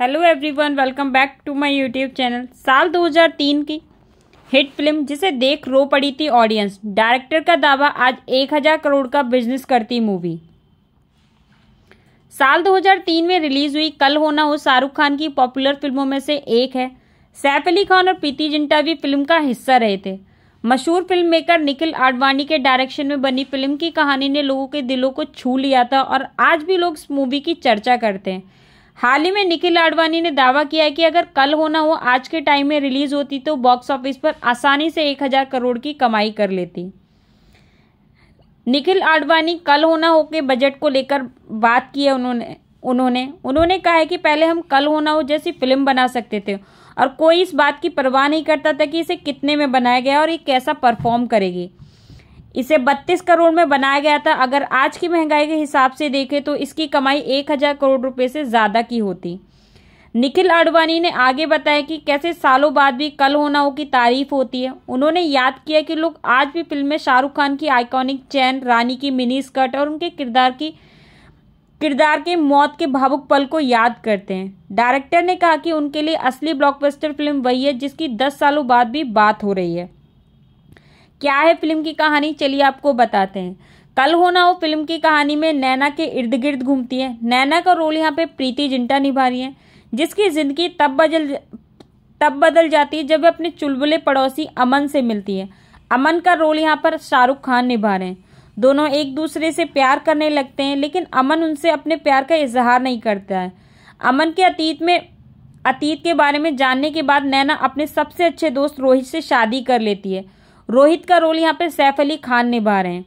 hello everyone welcome back to my YouTube channel साल 2003 की hit film जिसे देख रो पड़ी थी ऑडियंस डायरेक्टर का दावा आज 1000 करोड़ का बिजनेस करती मूवी साल 2003 में रिलीज हुई कल होना हो शाहरुख खान की पॉपुलर फिल्मों में से एक है सैफ अली खान और प्रीति जिंटा भी फिल्म का हिस्सा रहे थे मशहूर फिल्म मेकर निखिल आडवाणी के डायरेक्शन में बनी फिल्म की कहानी ने लोगों के दिलों को छू लिया था और आज भी लोग इस मूवी की चर्चा करते हैं हाल ही में निखिल आडवाणी ने दावा किया है कि अगर कल होना हो आज के टाइम में रिलीज होती तो बॉक्स ऑफिस पर आसानी से एक हजार करोड़ की कमाई कर लेती निखिल आडवाणी कल होना हो के बजट को लेकर बात की है उन्होंने उन्होंने उन्होंने कहा है कि पहले हम कल होना हो जैसी फिल्म बना सकते थे और कोई इस बात की परवाह नहीं करता था कि इसे कितने में बनाया गया और ये कैसा परफॉर्म करेगी इसे 32 करोड़ में बनाया गया था अगर आज की महंगाई के हिसाब से देखें तो इसकी कमाई एक हजार करोड़ रुपए से ज़्यादा की होती निखिल आडवाणी ने आगे बताया कि कैसे सालों बाद भी कल होना हो की तारीफ होती है उन्होंने याद किया कि लोग आज भी फिल्म में शाहरुख खान की आइकॉनिक चैन रानी की मिनी स्कर्ट और उनके किरदार की किरदार के मौत के भावुक पल को याद करते हैं डायरेक्टर ने कहा कि उनके लिए असली ब्लॉकबस्टर फिल्म वही है जिसकी दस सालों बाद भी बात हो रही है क्या है फिल्म की कहानी चलिए आपको बताते हैं कल होना वो फिल्म की कहानी में नैना के इर्द गिर्द घूमती है नैना का रोल यहाँ पे प्रीति जिंटा निभा रही है जिसकी जिंदगी तब बदल तब बदल जाती है जब वे अपने चुलबुले पड़ोसी अमन से मिलती है अमन का रोल यहाँ पर शाहरुख खान निभा रहे हैं दोनों एक दूसरे से प्यार करने लगते हैं लेकिन अमन उनसे अपने प्यार का इजहार नहीं करता है अमन के अतीत में अतीत के बारे में जानने के बाद नैना अपने सबसे अच्छे दोस्त रोहित से शादी कर लेती है रोहित का रोल यहाँ पे सैफ अली खान निभा रहे हैं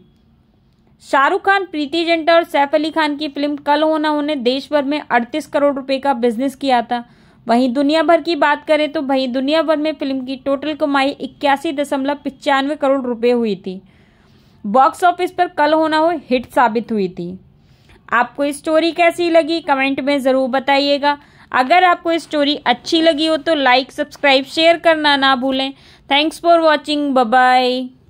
शाहरुख खान प्रीति जेंटा और सैफ अली खान की फिल्म कल होना उन्हें देश भर में 38 करोड़ रुपए का बिजनेस किया था वहीं दुनिया भर की बात करें तो वहीं दुनिया भर में फिल्म की टोटल कमाई इक्यासी दशमलव पिचानवे करोड़ रुपए हुई थी बॉक्स ऑफिस पर कल होना हो हिट साबित हुई थी आपको स्टोरी कैसी लगी कमेंट में ज़रूर बताइएगा अगर आपको ये स्टोरी अच्छी लगी हो तो लाइक सब्सक्राइब शेयर करना ना भूलें थैंक्स फॉर वॉचिंग बाय